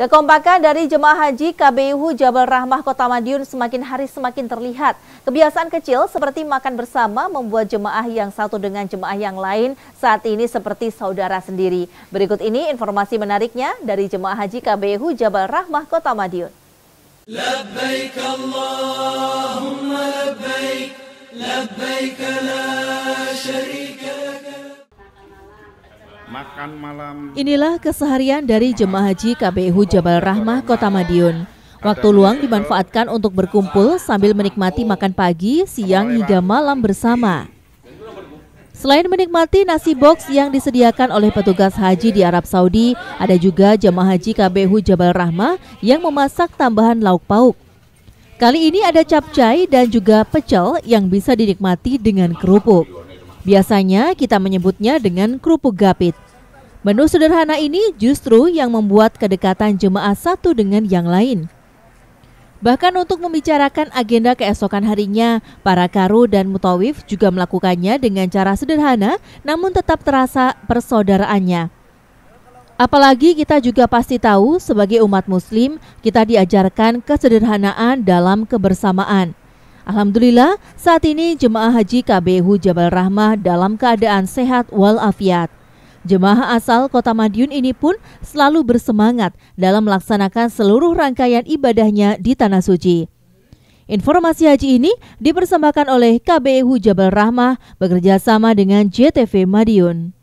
Kekompakan dari jemaah haji KBU Jabal Rahmah Kota Madiun semakin hari semakin terlihat. Kebiasaan kecil seperti makan bersama membuat jemaah yang satu dengan jemaah yang lain saat ini seperti saudara sendiri. Berikut ini informasi menariknya dari jemaah haji KBU Jabal Rahmah Kota Madiun. Labbaik makan malam. Inilah keseharian dari jemaah haji KBU Jabal Rahmah Kota Madiun. Waktu luang dimanfaatkan untuk berkumpul sambil menikmati makan pagi, siang hingga malam bersama. Selain menikmati nasi box yang disediakan oleh petugas haji di Arab Saudi, ada juga jemaah haji KBU Jabal Rahmah yang memasak tambahan lauk pauk. Kali ini ada capcai dan juga pecel yang bisa dinikmati dengan kerupuk. Biasanya kita menyebutnya dengan kerupuk gapit. Menu sederhana ini justru yang membuat kedekatan jemaah satu dengan yang lain. Bahkan untuk membicarakan agenda keesokan harinya, para karu dan mutawif juga melakukannya dengan cara sederhana namun tetap terasa persaudaraannya. Apalagi kita juga pasti tahu sebagai umat muslim kita diajarkan kesederhanaan dalam kebersamaan. Alhamdulillah, saat ini jemaah haji KBHU Jabal Rahmah dalam keadaan sehat walafiat. Jemaah asal kota Madiun ini pun selalu bersemangat dalam melaksanakan seluruh rangkaian ibadahnya di Tanah Suci. Informasi haji ini dipersembahkan oleh KBU Jabal Rahmah bekerjasama dengan JTV Madiun.